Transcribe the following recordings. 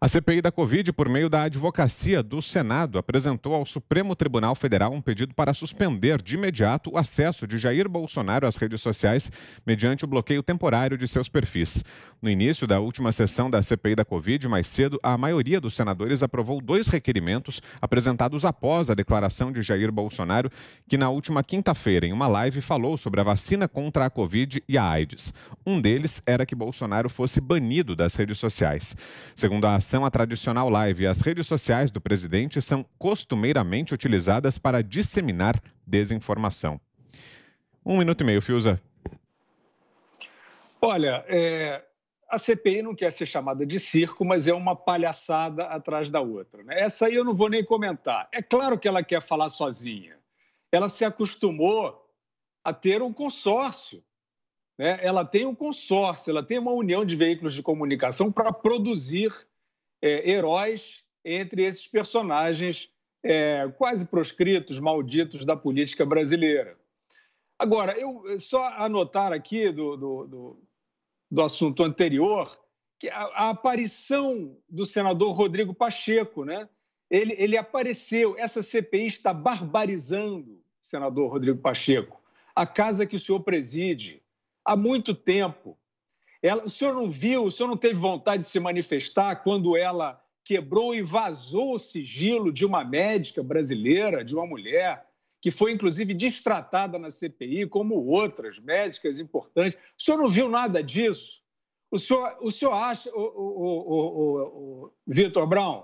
A CPI da Covid, por meio da advocacia do Senado, apresentou ao Supremo Tribunal Federal um pedido para suspender de imediato o acesso de Jair Bolsonaro às redes sociais mediante o bloqueio temporário de seus perfis. No início da última sessão da CPI da Covid, mais cedo, a maioria dos senadores aprovou dois requerimentos apresentados após a declaração de Jair Bolsonaro, que na última quinta-feira, em uma live, falou sobre a vacina contra a Covid e a AIDS. Um deles era que Bolsonaro fosse banido das redes sociais. Segundo a reação à tradicional live, as redes sociais do presidente são costumeiramente utilizadas para disseminar desinformação. Um minuto e meio, Fiuza. Olha, é, a CPI não quer ser chamada de circo, mas é uma palhaçada atrás da outra. Né? Essa aí eu não vou nem comentar. É claro que ela quer falar sozinha. Ela se acostumou a ter um consórcio. Né? Ela tem um consórcio, ela tem uma união de veículos de comunicação para produzir é, heróis entre esses personagens é, quase proscritos, malditos da política brasileira. Agora, eu é, só anotar aqui do, do, do, do assunto anterior que a, a, aparição do senador Rodrigo Pacheco, né? Ele, ele apareceu. Essa CPI está barbarizando, senador Rodrigo Pacheco, a casa que o senhor preside há muito tempo. Ela, o senhor não viu, o senhor não teve vontade de se manifestar quando ela quebrou e vazou o sigilo de uma médica brasileira, de uma mulher, que foi inclusive destratada na CPI, como outras médicas importantes. O senhor não viu nada disso? O senhor, o senhor acha, o, o, o, Vitor Brown,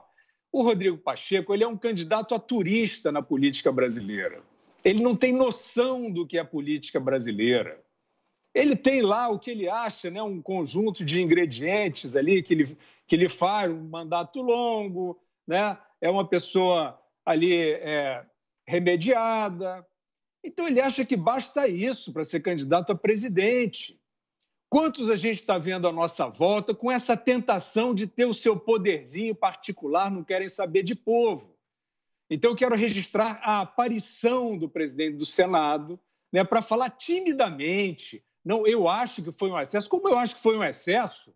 o Rodrigo Pacheco ele é um candidato a turista na política brasileira. Ele não tem noção do que é a política brasileira. Ele tem lá o que ele acha, né, um conjunto de ingredientes ali que ele, que ele faz, um mandato longo, né, é uma pessoa ali é, remediada. Então, ele acha que basta isso para ser candidato a presidente. Quantos a gente está vendo à nossa volta com essa tentação de ter o seu poderzinho particular, não querem saber de povo? Então, eu quero registrar a aparição do presidente do Senado né, para falar timidamente não, eu acho que foi um excesso. Como eu acho que foi um excesso,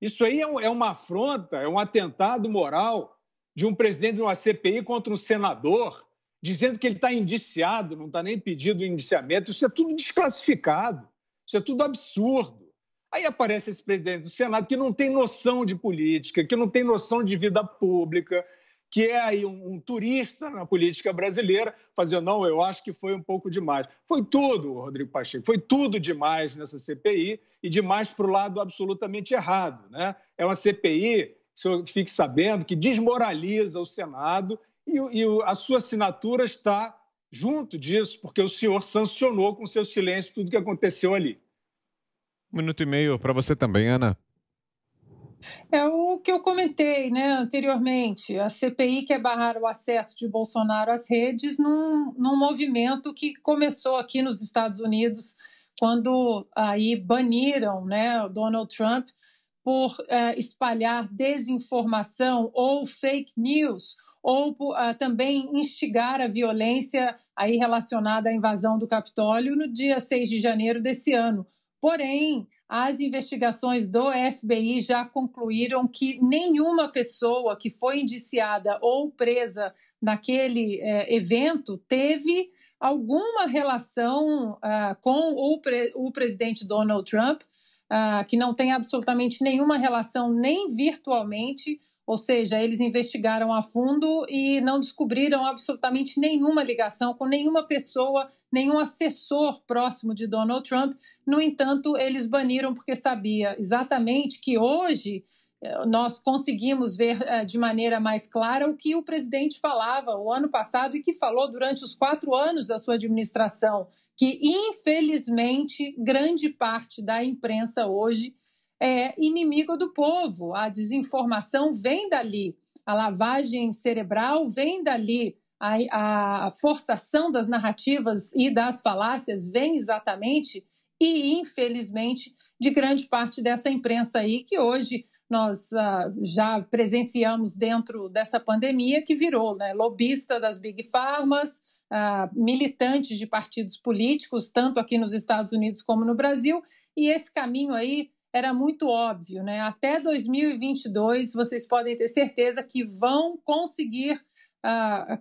isso aí é, um, é uma afronta, é um atentado moral de um presidente de uma CPI contra um senador, dizendo que ele está indiciado, não está nem pedido o indiciamento. Isso é tudo desclassificado, isso é tudo absurdo. Aí aparece esse presidente do Senado que não tem noção de política, que não tem noção de vida pública, que é aí um, um, turista na política brasileira, fazendo, não, eu acho que foi um pouco demais. Foi tudo, Rodrigo Pacheco, foi tudo demais nessa CPI e demais para o lado absolutamente errado. Né? É uma CPI, se eu fique sabendo, que desmoraliza o Senado e, e a sua assinatura está junto disso, porque o senhor sancionou com seu silêncio tudo que aconteceu ali. Um minuto e meio para você também, Ana. É o que eu comentei né, anteriormente. A CPI quer barrar o acesso de Bolsonaro às redes num, num movimento que começou aqui nos Estados Unidos, quando aí baniram né, Donald Trump por é, espalhar desinformação ou fake news, ou uh, também instigar a violência aí relacionada à invasão do Capitólio no dia 6 de janeiro desse ano. Porém, as investigações do FBI já concluíram que nenhuma pessoa que foi indiciada ou presa naquele eh, evento teve alguma relação ah, com o, pre o presidente Donald Trump. Ah, que não tem absolutamente nenhuma relação, nem virtualmente, ou seja, eles investigaram a fundo e não descobriram absolutamente nenhuma ligação com nenhuma pessoa, nenhum assessor próximo de Donald Trump. No entanto, eles baniram porque sabia exatamente que hoje nós conseguimos ver eh, de maneira mais clara o que o presidente falava o ano passado e que falou durante os quatro anos da sua administração, que infelizmente grande parte da imprensa hoje é inimigo do povo. A desinformação vem dali, a lavagem cerebral vem dali, a, a forçação das narrativas e das falácias vem exatamente e infelizmente de grande parte dessa imprensa aí que hoje nós ah, já presenciamos dentro dessa pandemia, que virou né, lobista das Big Farmas, ah, militante de partidos políticos, tanto aqui nos Estados Unidos como no Brasil, e esse caminho aí era muito óbvio. Né? Até 2022, vocês podem ter certeza que vão conseguir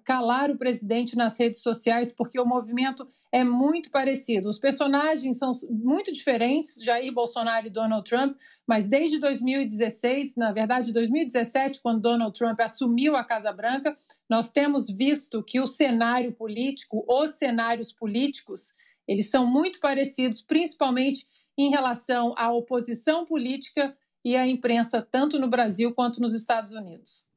calar o presidente nas redes sociais, porque o movimento é muito parecido. Os personagens são muito diferentes, Jair Bolsonaro e Donald Trump, mas desde 2016, na verdade 2017, quando Donald Trump assumiu a Casa Branca, nós temos visto que o cenário político, os cenários políticos, eles são muito parecidos, principalmente em relação à oposição política e à imprensa, tanto no Brasil quanto nos Estados Unidos.